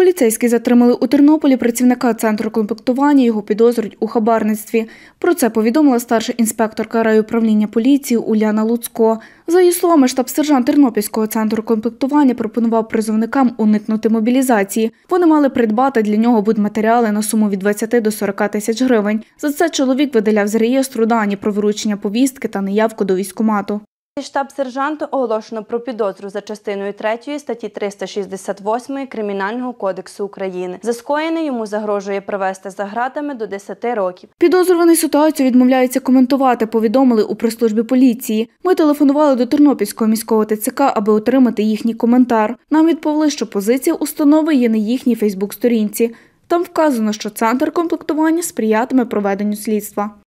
Поліцейські затримали у Тернополі працівника центру комплектування. Його підозрюють у хабарництві. Про це повідомила старша інспекторка райуправління поліції Уляна Луцко. За її словами, штаб-сержант Тернопільського центру комплектування пропонував призовникам уникнути мобілізації. Вони мали придбати для нього будматеріали на суму від 20 до 40 тисяч гривень. За це чоловік видаляв з реєстру дані про виручення повістки та неявку до військомату штаб сержанту оголошено про підозру за частиною 3 статті 368 Кримінального кодексу України. За скоєне йому загрожує провести за гратами до 10 років. Підозрюваний ситуацію відмовляється коментувати. Повідомили у прес-службі поліції. Ми телефонували до Тернопільського міського ТЦК, аби отримати їхній коментар. Нам відповіли, що позиція установи є на їхній Фейсбук-сторінці. Там вказано, що центр комплектування сприятиме проведенню слідства.